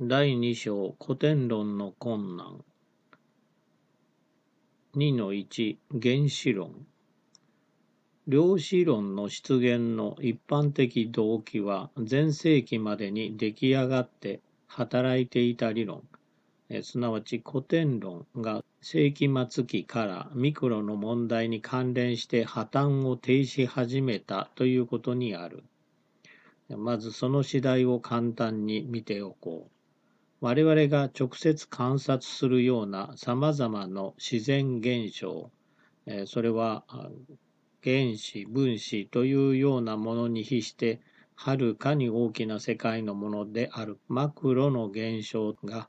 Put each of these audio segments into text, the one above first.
第2章古典論の困難2 1原子論量子論の出現の一般的動機は前世紀までに出来上がって働いていた理論すなわち古典論が世紀末期からミクロの問題に関連して破綻を停止始めたということにあるまずその次第を簡単に見ておこう我々が直接観察するようなさまざまな自然現象、えそれは原子分子というようなものに比してはるかに大きな世界のものであるマクロの現象が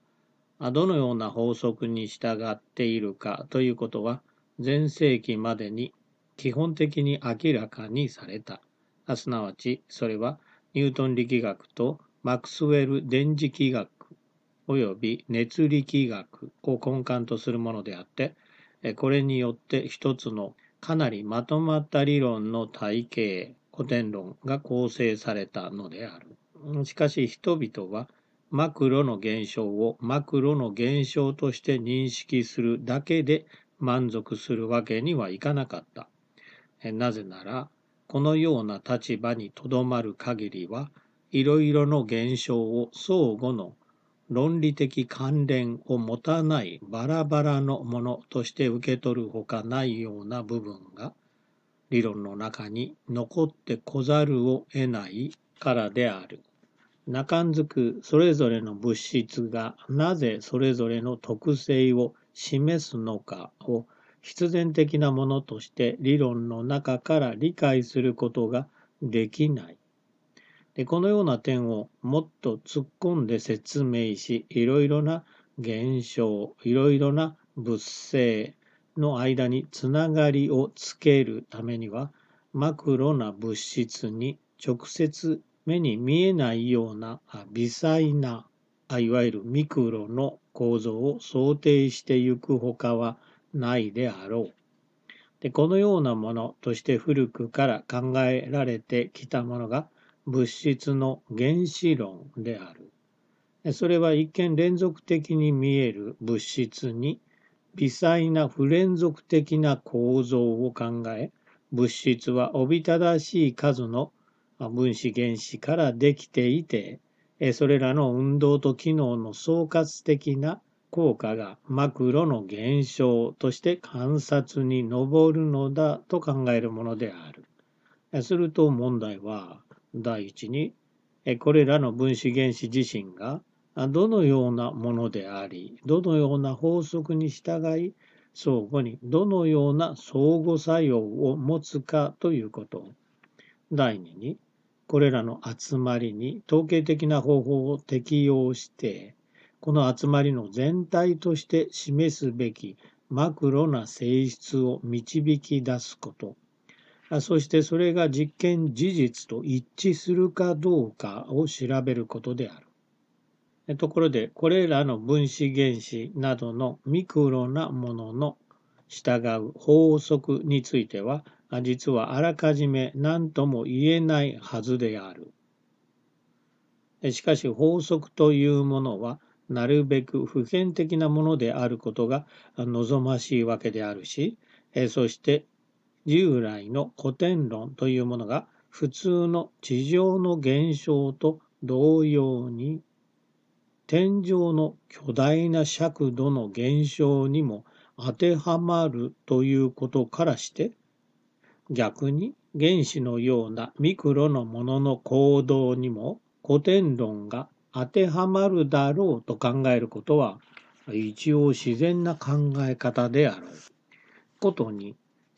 どのような法則に従っているかということは前世紀までに基本的に明らかにされた。すなわちそれはニュートン力学とマクスウェル電磁気学及び熱力学を根幹とするものであって、これによって一つのかなりまとまった理論の体系、古典論が構成されたのである。しかし人々はマクロの現象をマクロの現象として認識するだけで満足するわけにはいかなかった。なぜなら、このような立場にとどまる限りは、いろいろの現象を相互の論理的関連を持たないバラバラのものとして受け取るほかないような部分が理論の中に残ってこざるを得ないからである。中んづくそれぞれの物質がなぜそれぞれの特性を示すのかを必然的なものとして理論の中から理解することができない。でこのような点をもっと突っ込んで説明しいろいろな現象いろいろな物性の間につながりをつけるためにはマクロな物質に直接目に見えないような微細ないわゆるミクロの構造を想定してゆくほかはないであろう。でこのようなものとして古くから考えられてきたものが物質の原子論である。それは一見連続的に見える物質に微細な不連続的な構造を考え、物質はおびただしい数の分子原子からできていて、それらの運動と機能の総括的な効果がマクロの現象として観察に上るのだと考えるものである。すると問題は、第一に、これらの分子原子自身がどのようなものであり、どのような法則に従い、相互にどのような相互作用を持つかということ。第二に、これらの集まりに統計的な方法を適用して、この集まりの全体として示すべきマクロな性質を導き出すこと。そしてそれが実験事実と一致するかどうかを調べることである。ところで、これらの分子原子などのミクロなものの従う法則については、実はあらかじめ何とも言えないはずである。しかし法則というものは、なるべく普遍的なものであることが望ましいわけであるし、そして従来の古典論というものが普通の地上の現象と同様に天上の巨大な尺度の現象にも当てはまるということからして逆に原子のようなミクロのものの行動にも古典論が当てはまるだろうと考えることは一応自然な考え方である。ことに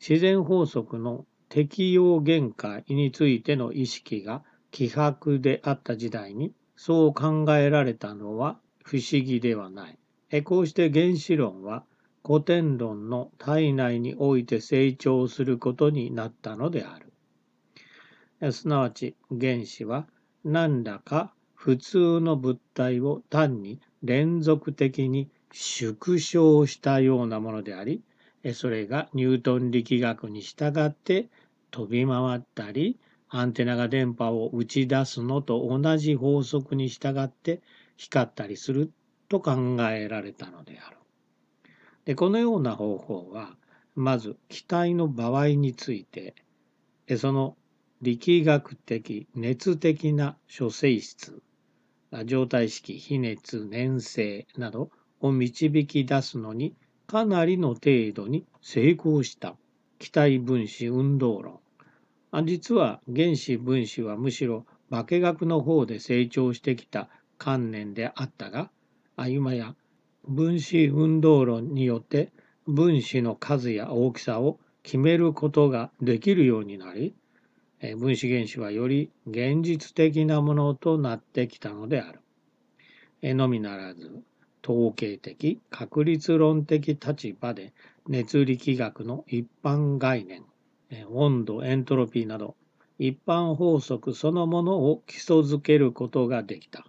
自然法則の適用限界についての意識が希薄であった時代にそう考えられたのは不思議ではない。こうして原子論は古典論の体内において成長することになったのである。すなわち原子は何らか普通の物体を単に連続的に縮小したようなものでありそれがニュートン力学に従って飛び回ったりアンテナが電波を打ち出すのと同じ法則に従って光ったりすると考えられたのである。でこのような方法はまず気体の場合についてその力学的熱的な諸性質状態式非熱粘性などを導き出すのにかなりの程度に成功した気体分子運動論実は原子分子はむしろ化学の方で成長してきた観念であったが今や分子運動論によって分子の数や大きさを決めることができるようになり分子原子はより現実的なものとなってきたのである。のみならず統計的、確率論的立場で熱力学の一般概念、温度、エントロピーなど一般法則そのものを基礎づけることができた。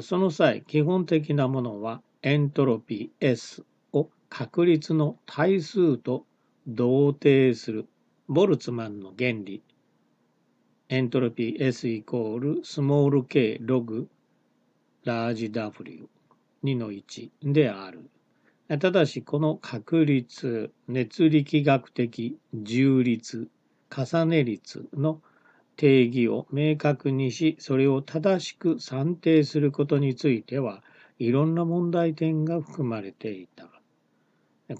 その際、基本的なものはエントロピー S を確率の対数と同定するボルツマンの原理。エントロピー S イコールスモール k ログラージ W 2の1である。ただし、この確率、熱力学的重率、重ね率の定義を明確にし、それを正しく算定することについては、いろんな問題点が含まれていた。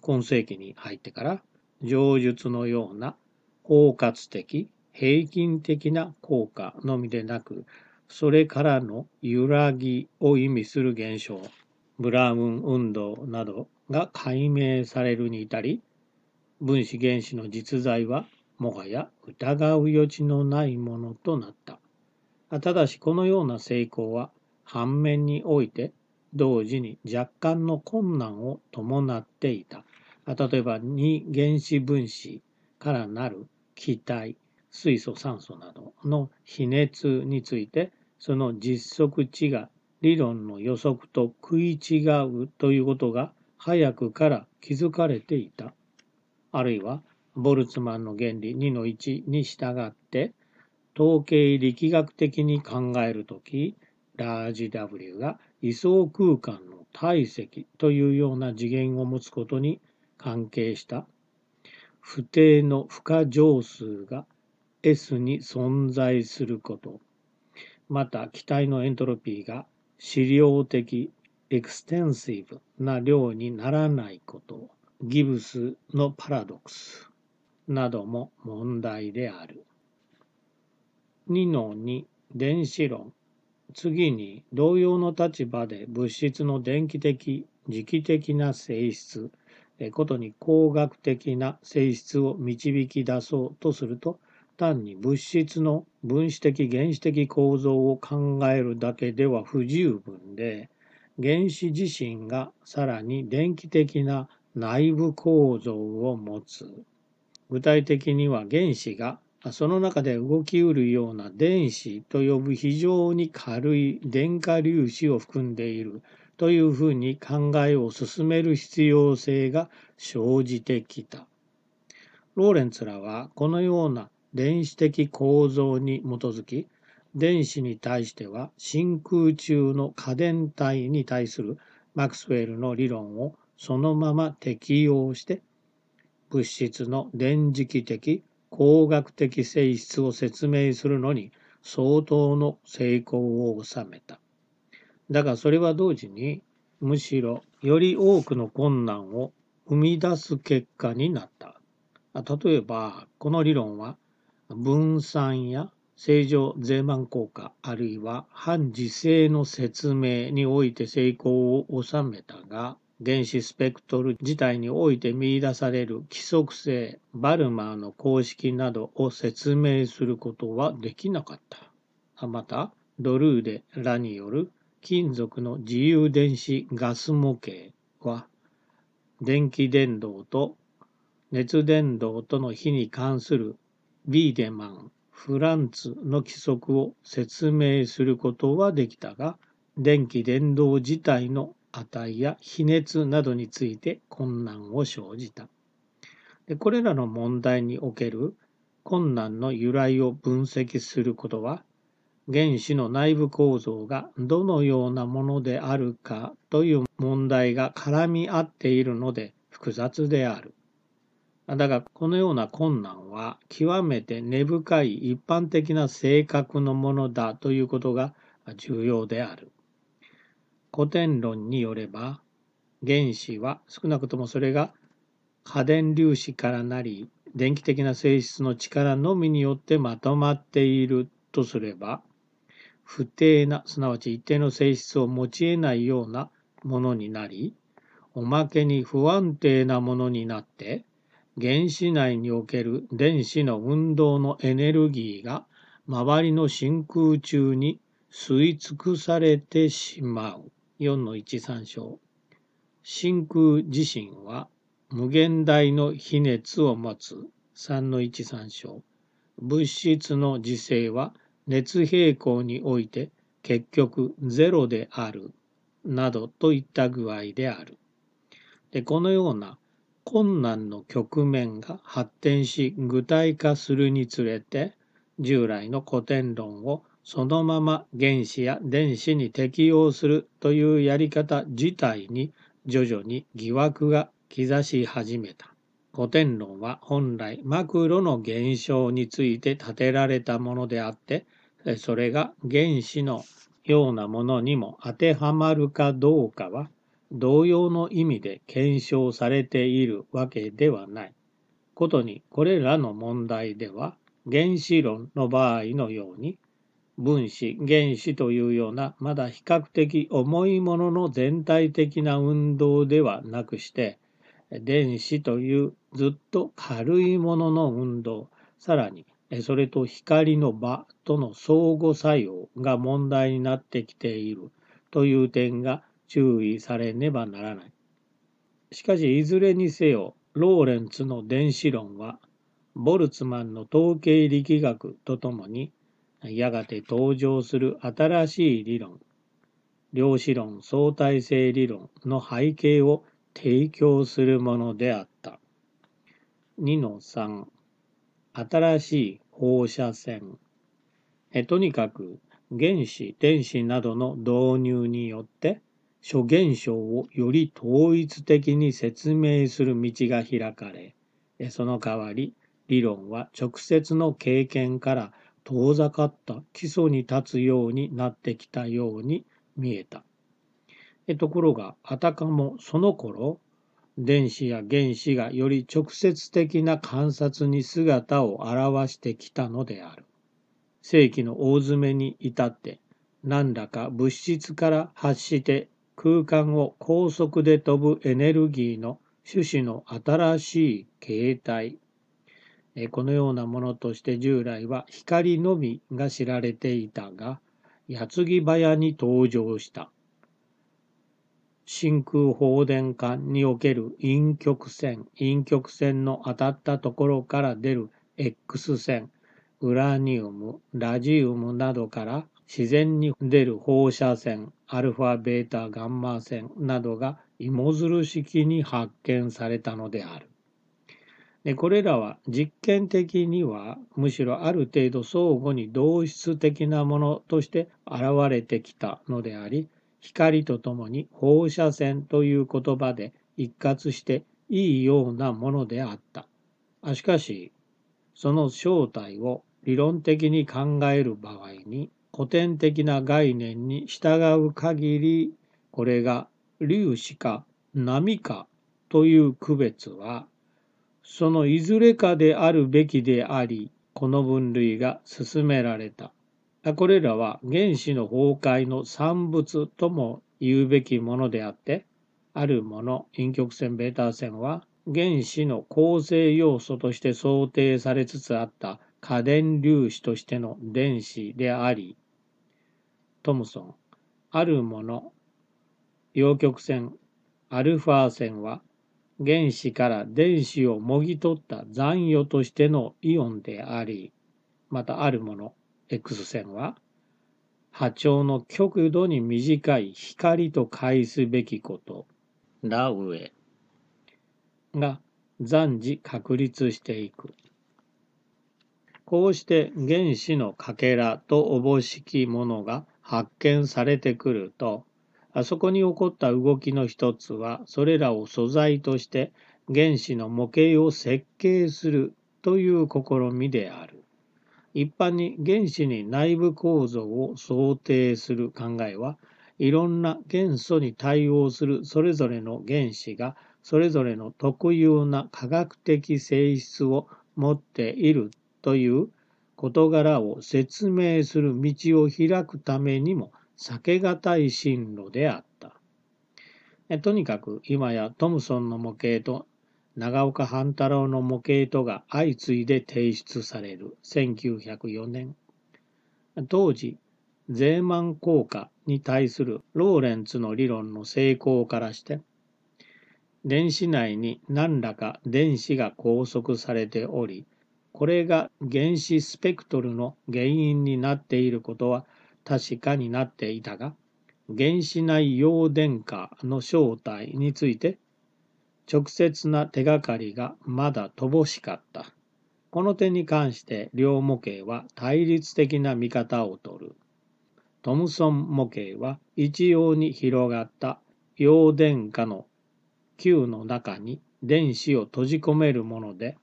今世紀に入ってから、上述のような包括的、平均的な効果のみでなく、それからの揺らぎを意味する現象、ブラウン運動などが解明されるに至り分子原子の実在はもはや疑う余地のないものとなった。ただしこのような成功は反面において同時に若干の困難を伴っていた。例えば2原子分子からなる気体水素酸素などの比熱についてその実測値が理論の予測と食い違うということが早くから気づかれていた。あるいは、ボルツマンの原理2の1に従って、統計力学的に考えるとき、ラージ W が位相空間の体積というような次元を持つことに関係した不定の不可乗数が S に存在することまた気体のエントロピーが資料的、エクステンシブな量にならないこと、ギブスのパラドックスなども問題である。2-2電子論次に同様の立場で物質の電気的磁気的な性質ことに工学的な性質を導き出そうとすると単に物質の分子的原子的構造を考えるだけでは不十分で原子自身がさらに電気的な内部構造を持つ具体的には原子がその中で動きうるような電子と呼ぶ非常に軽い電荷粒子を含んでいるというふうに考えを進める必要性が生じてきた。ローレンツらはこのような電子的構造に基づき、電子に対しては真空中の家電体に対するマクスウェルの理論をそのまま適用して物質の電磁気的工学的性質を説明するのに相当の成功を収めた。だがそれは同時にむしろより多くの困難を生み出す結果になった。例えばこの理論は分散や正常税満効果あるいは反時制の説明において成功を収めたが原子スペクトル自体において見出される規則性バルマーの公式などを説明することはできなかったまたドルーデらによる金属の自由電子ガス模型は電気電導と熱伝導との比に関するビーデマン、フランツの規則を説明することはできたが、電気伝導自体の値や比熱などについて困難を生じた。でこれらの問題における困難の由来を分析することは、原子の内部構造がどのようなものであるかという問題が絡み合っているので複雑である。だがこのような困難は極めて根深い一般的な性格のものだということが重要である。古典論によれば原子は少なくともそれが家電粒子からなり電気的な性質の力のみによってまとまっているとすれば不定なすなわち一定の性質を持ち得ないようなものになりおまけに不安定なものになって原子内における電子の運動のエネルギーが周りの真空中に吸い尽くされてしまう。4の13章。真空自身は無限大の比熱を持つ。3の13章。物質の自性は熱平衡において結局ゼロである。などといった具合である。でこのような困難の局面が発展し具体化するにつれて従来の古典論をそのまま原子や電子に適用するというやり方自体に徐々に疑惑が兆し始めた。古典論は本来マクロの現象について立てられたものであってそれが原子のようなものにも当てはまるかどうかは同様の意味で検証されているわけではない。ことにこれらの問題では原子論の場合のように分子原子というようなまだ比較的重いものの全体的な運動ではなくして電子というずっと軽いものの運動さらにそれと光の場との相互作用が問題になってきているという点が注意されねばならない。しかしいずれにせよローレンツの電子論はボルツマンの統計力学とともにやがて登場する新しい理論量子論相対性理論の背景を提供するものであった。2-3新しい放射線えとにかく原子電子などの導入によって諸現象をより統一的に説明する道が開かれ、その代わり理論は直接の経験から遠ざかった基礎に立つようになってきたように見えた。ところがあたかもその頃電子や原子がより直接的な観察に姿を現してきたのである。世紀の大詰めに至って何らか物質から発して空間を高速で飛ぶエネルギーの種子の新しい形態このようなものとして従来は光のみが知られていたが矢継ぎ早に登場した真空放電管における陰極線陰極線の当たったところから出る X 線ウラニウムラジウムなどから自然に出る放射線、アルファ、ベータ、ガンマ線などが芋づる式に発見されたのである。でこれらは実験的にはむしろある程度相互に同質的なものとして現れてきたのであり光とともに放射線という言葉で一括していいようなものであった。しかしその正体を理論的に考える場合に古典的な概念に従う限りこれが粒子か波かという区別はそのいずれかであるべきでありこの分類が進められた。これらは原子の崩壊の産物とも言うべきものであってあるもの陰極線ベータ線は原子の構成要素として想定されつつあった家電粒子としての電子であり、トムソン、あるもの、陽極線、アルファ線は、原子から電子をもぎ取った残余としてのイオンであり、またあるもの、X 線は、波長の極度に短い光と介すべきこと、ラウエが暫時確立していく。こうして原子のかけらとおぼしきものが発見されてくるとそこに起こった動きの一つはそれらを素材として原子の模型を設計するという試みである。一般に原子に内部構造を想定する考えはいろんな元素に対応するそれぞれの原子がそれぞれの特有な科学的性質を持っているという事柄を説明する道を開くためにも避けがたい進路であった。えとにかく今やトムソンの模型と長岡半太郎の模型とが相次いで提出される1904年当時ゼーマン効果に対するローレンツの理論の成功からして電子内に何らか電子が拘束されておりこれが原子スペクトルの原因になっていることは確かになっていたが原子内陽電化の正体について直接な手がかりがまだ乏しかった。この点に関して両模型は対立的な見方をとる。トムソン模型は一様に広がった陽電化の球の中に電子を閉じ込めるもので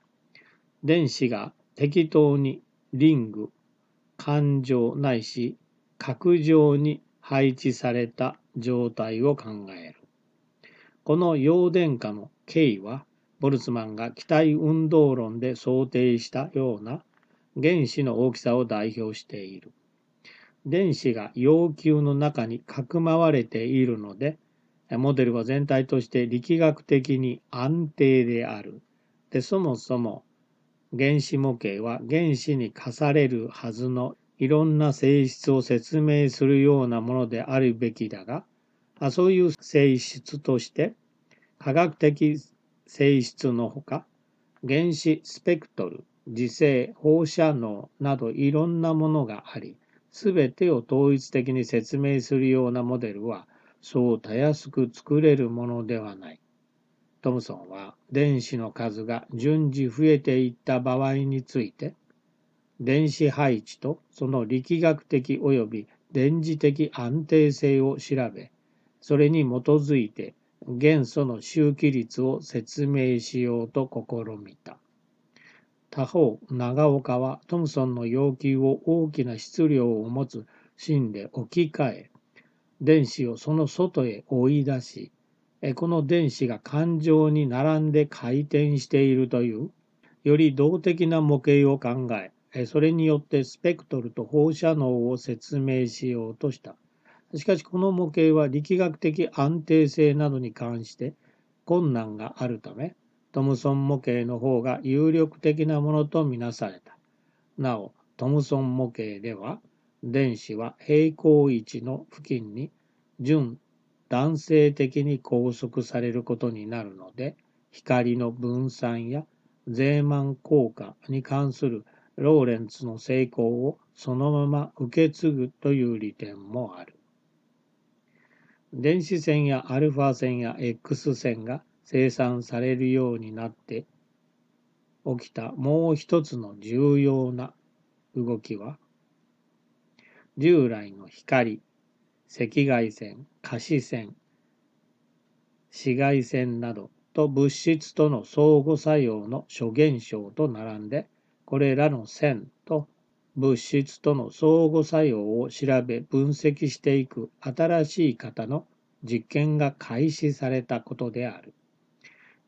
電子が適当にリング、環状ないし角状に配置された状態を考える。この陽電化の経緯は、ボルツマンが気体運動論で想定したような原子の大きさを代表している。電子が陽球の中にかくまわれているので、モデルは全体として力学的に安定である。で、そもそも原子模型は原子に課されるはずのいろんな性質を説明するようなものであるべきだが、あそういう性質として、科学的性質のほか、原子スペクトル、磁性、放射能などいろんなものがあり、すべてを統一的に説明するようなモデルは、そうたやすく作れるものではない。トムソンは電子の数が順次増えていった場合について電子配置とその力学的及び電磁的安定性を調べそれに基づいて元素の周期率を説明しようと試みた他方長岡はトムソンの要求を大きな質量を持つ芯で置き換え電子をその外へ追い出しこの電子が感情に並んで回転しているというより動的な模型を考えそれによってスペクトルと放射能を説明しようとしたしかしこの模型は力学的安定性などに関して困難があるためトムソン模型の方が有力的なものとみなされたなおトムソン模型では電子は平行位置の付近に準男性的に拘束されることになるので光の分散やマン効果に関するローレンツの成功をそのまま受け継ぐという利点もある。電子線やアルファ線や X 線が生産されるようになって起きたもう一つの重要な動きは従来の光赤外線、可視線、紫外線などと物質との相互作用の諸現象と並んで、これらの線と物質との相互作用を調べ分析していく新しい型の実験が開始されたことである。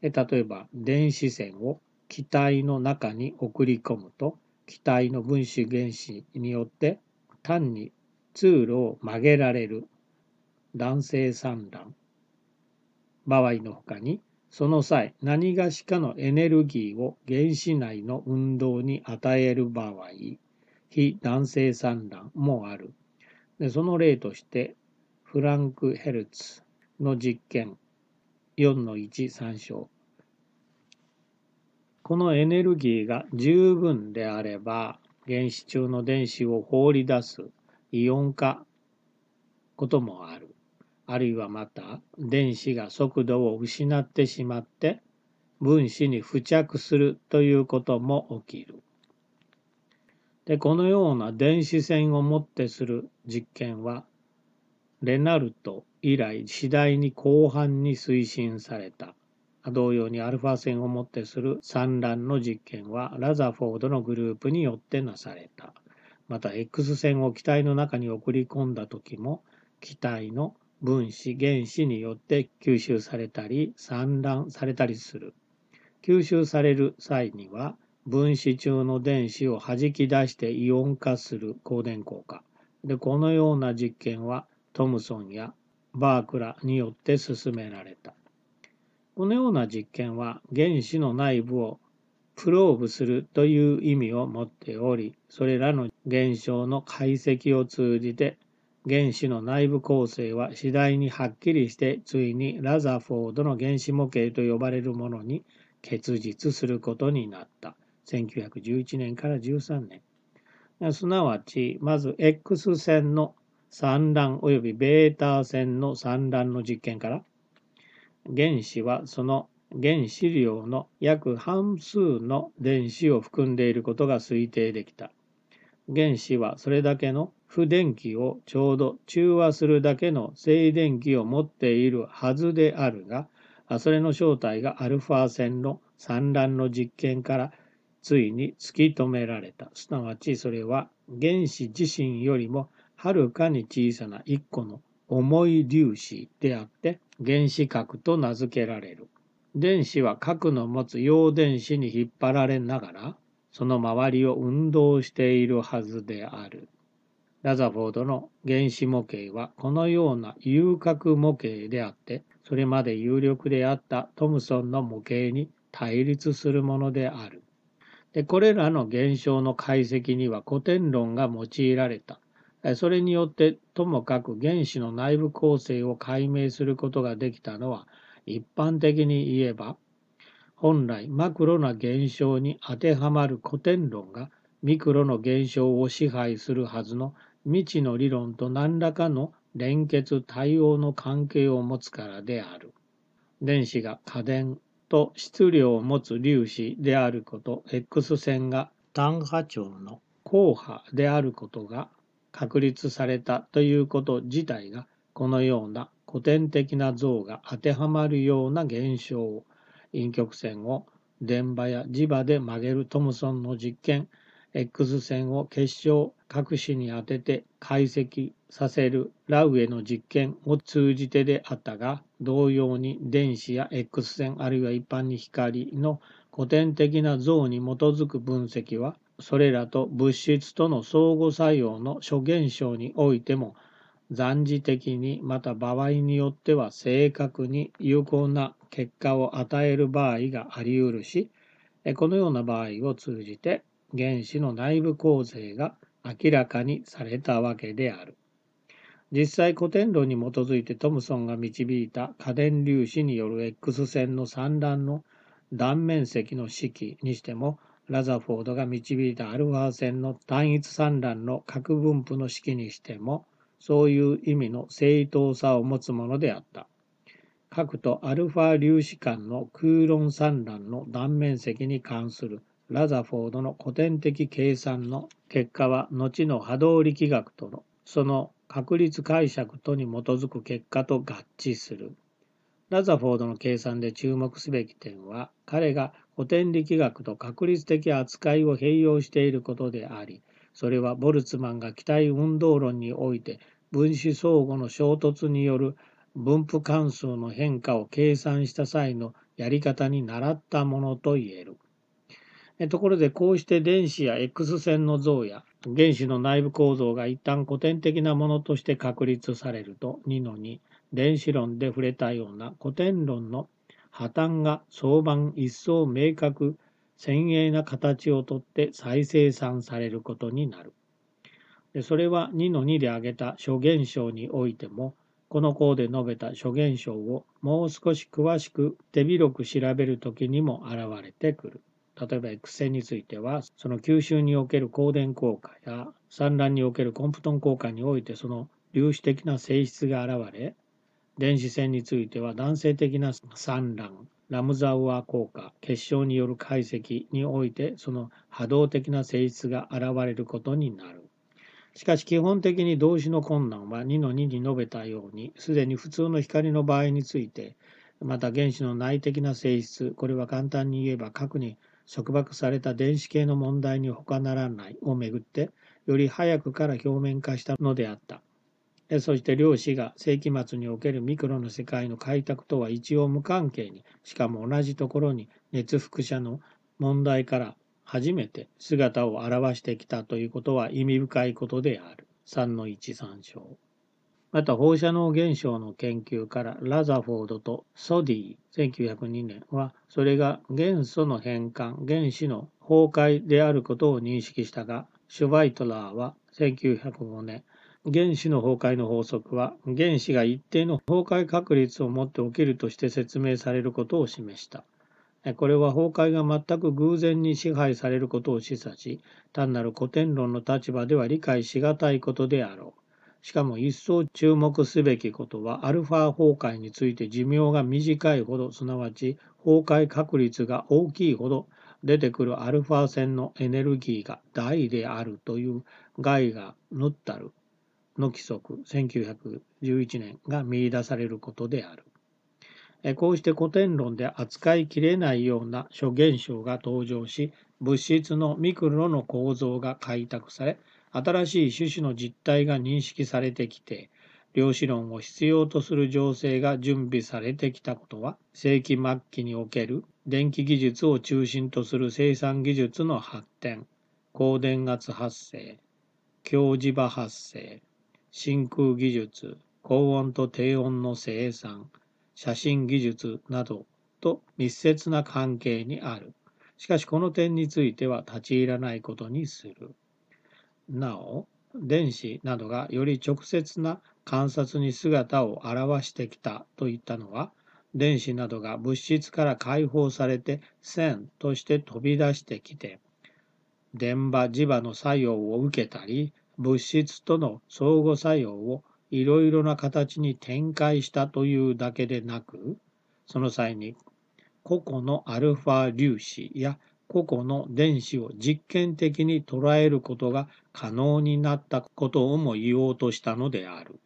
例えば電子線を気体の中に送り込むと気体の分子原子によって単に通路を曲げられる男性産卵場合のほかにその際何がしかのエネルギーを原子内の運動に与える場合非男性産卵もあるでその例としてフランク・ヘルツの実験4の1参照このエネルギーが十分であれば原子中の電子を放り出すイオン化こともある。あるいはまた電子が速度を失ってしまって分子に付着するということも起きる。でこのような電子線をもってする実験はレナルト以来次第に広範に推進された。同様にアルファ線をもってする産卵の実験はラザフォードのグループによってなされた。また X 線を気体の中に送り込んだ時も気体の分子原子によって吸収されたり散乱されたりする吸収される際には分子中の電子を弾き出してイオン化する光電効果でこのような実験はトムソンやバークラによって進められたこのような実験は原子の内部をプローブするという意味を持っており、それらの現象の解析を通じて、原子の内部構成は次第にはっきりして、ついにラザフォードの原子模型と呼ばれるものに結実することになった。1911年から13年。すなわち、まず X 線の産卵及びベータ線の産卵の実験から、原子はその原子量の約半数の電子を含んでいることが推定できた。原子はそれだけの不電気をちょうど中和するだけの静電気を持っているはずであるが、それの正体がアルファ線の産卵の実験からついに突き止められた。すなわちそれは原子自身よりもはるかに小さな1個の重い粒子であって原子核と名付けられる。電子は核の持つ陽電子に引っ張られながら、その周りを運動しているはずである。ラザフォードの原子模型はこのような遊郭模型であって、それまで有力であったトムソンの模型に対立するものである。でこれらの現象の解析には古典論が用いられた。それによってともかく原子の内部構成を解明することができたのは一般的に言えば本来マクロな現象に当てはまる古典論がミクロの現象を支配するはずの未知の理論と何らかの連結対応の関係を持つからである。電子が家電と質量を持つ粒子であること X 線が単波長の硬波であることが確立されたということ自体がこのような古典的な像が当てはまるような現象陰極線を電場や磁場で曲げるトムソンの実験 X 線を結晶核子に当てて解析させるラウエの実験を通じてであったが同様に電子や X 線あるいは一般に光の古典的な像に基づく分析はそれらと物質との相互作用の諸現象においても暫時的にまた場合によっては正確に有効な結果を与える場合があり得るしこのような場合を通じて原子の内部構成が明らかにされたわけである実際古典論に基づいてトムソンが導いた家電粒子による X 線の散乱の断面積の式にしてもラザフォードが導いたアルファ線の単一散乱の核分布の式にしてもそういう意味の正当さを持つものであった。核とアルファ粒子間の空論散乱の断面積に関するラザフォードの古典的計算の結果は後の波動力学とのその確率解釈とに基づく結果と合致する。ラザフォードの計算で注目すべき点は彼が古典力学と確率的扱いを併用していることでありそれはボルツマンが機体運動論において分子相互の衝突による分布関数の変化を計算した際のやり方に習ったものと言える。ところでこうして電子や X 線の像や原子の内部構造が一旦古典的なものとして確立されると2の2電子論で触れたような古典論の破綻が相場一層明確、先鋭な形をとって再生産されることになる。でそれは2の2で挙げた諸現象においても、この項で述べた諸現象をもう少し詳しく手広く調べるときにも現れてくる。例えば X 線については、その吸収における光電効果や産卵におけるコンプトン効果においてその粒子的な性質が現れ、電子戦については男性的な産卵ラムザウア効果結晶による解析においてその波動的な性質が現れることになるしかし基本的に動詞の困難は2の2に述べたようにすでに普通の光の場合についてまた原子の内的な性質これは簡単に言えば核に束縛された電子系の問題に他ならないをめぐってより早くから表面化したのであったそして量子が世紀末におけるミクロの世界の開拓とは一応無関係にしかも同じところに熱輻射の問題から初めて姿を現してきたということは意味深いことである3の1参照また放射能現象の研究からラザフォードとソディ1902年はそれが元素の変換原子の崩壊であることを認識したがシュバイトラーは1905年原子の崩壊の法則は、原子が一定の崩壊確率を持って起きるとして説明されることを示した。これは崩壊が全く偶然に支配されることを示唆し、単なる古典論の立場では理解し難いことであろう。しかも一層注目すべきことは、アルファ崩壊について寿命が短いほど、すなわち崩壊確率が大きいほど、出てくるアルファ線のエネルギーが大であるという害がガったるの規則1911年が見出されることである。こうして古典論で扱いきれないような諸現象が登場し、物質のミクロの構造が開拓され、新しい種子の実態が認識されてきて、量子論を必要とする情勢が準備されてきたことは、世紀末期における電気技術を中心とする生産技術の発展、高電圧発生、強磁場発生、真空技術、高温と低温の生産、写真技術などと密接な関係にある。しかしこの点については立ち入らないことにする。なお、電子などがより直接な観察に姿を現してきたといったのは、電子などが物質から解放されて線として飛び出してきて、電波磁場の作用を受けたり、物質との相互作用をいろいろな形に展開したというだけでなく、その際に個々のアルファ粒子や個々の電子を実験的に捉えることが可能になったことをも言おうとしたのである。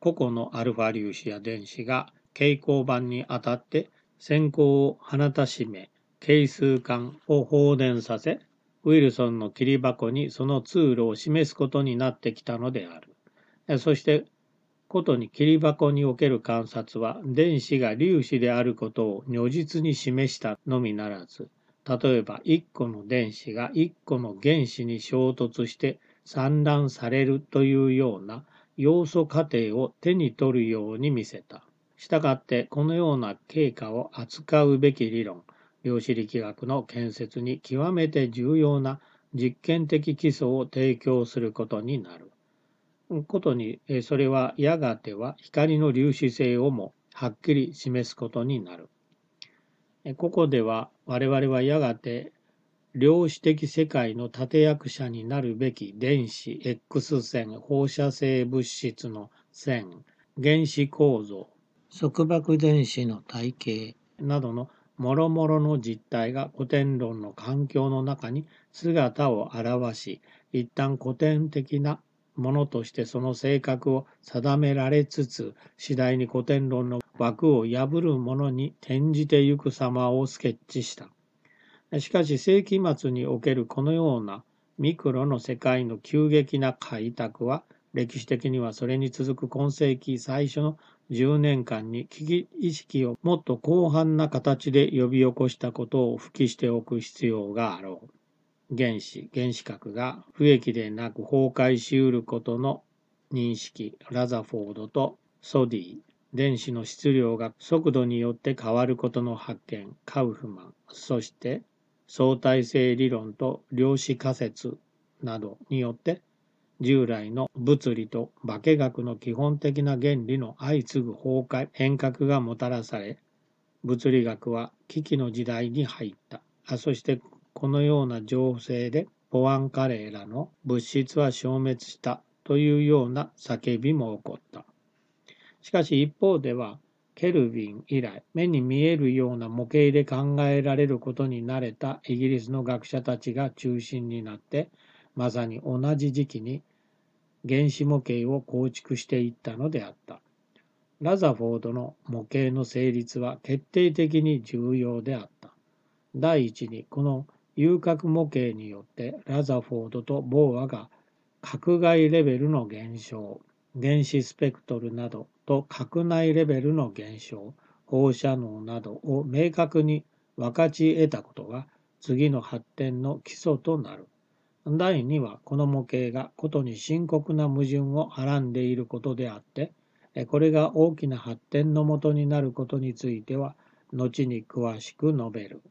個々のアルファ粒子や電子が蛍光板に当たって閃光を放たしめ、係数間を放電させ、ウィルソンの切り箱にその通路を示すことになってきたのである。そして、ことに切り箱における観察は、電子が粒子であることを如実に示したのみならず、例えば1個の電子が1個の原子に衝突して散乱されるというような要素過程を手に取るように見せた。したがってこのような経過を扱うべき理論、量子力学の建設に極めて重要な実験的基礎を提供することになる。ことに、それはやがては光の粒子性をもはっきり示すことになる。ここでは我々はやがて量子的世界の立役者になるべき電子 X 線放射性物質の線原子構造束縛電子の体系などのもろもろの実態が古典論の環境の中に姿を現し、一旦古典的なものとしてその性格を定められつつ、次第に古典論の枠を破るものに転じてゆく様をスケッチした。しかし世紀末におけるこのようなミクロの世界の急激な開拓は、歴史的にはそれに続く今世紀最初の10年間に危機意識をもっと広範な形で呼び起こしたことを付記しておく必要があろう。原子、原子核が不益でなく崩壊しうることの認識、ラザフォードとソディ、電子の質量が速度によって変わることの発見、カウフマン、そして相対性理論と量子仮説などによって従来の物理と化学の基本的な原理の相次ぐ崩壊、変革がもたらされ、物理学は危機の時代に入った。あそしてこのような情勢でポアンカレーらの物質は消滅したというような叫びも起こった。しかし一方では、ケルビン以来、目に見えるような模型で考えられることに慣れたイギリスの学者たちが中心になって、まさに同じ時期に原子模型を構築していったのであった。ラザフォードの模型の成立は決定的に重要であった。第一にこの遊郭模型によってラザフォードとボーアが核外レベルの減少、原子スペクトルなどと核内レベルの減少、放射能などを明確に分かち得たことが次の発展の基礎となる。第2はこの模型がことに深刻な矛盾をはらんでいることであってこれが大きな発展のもとになることについては後に詳しく述べる。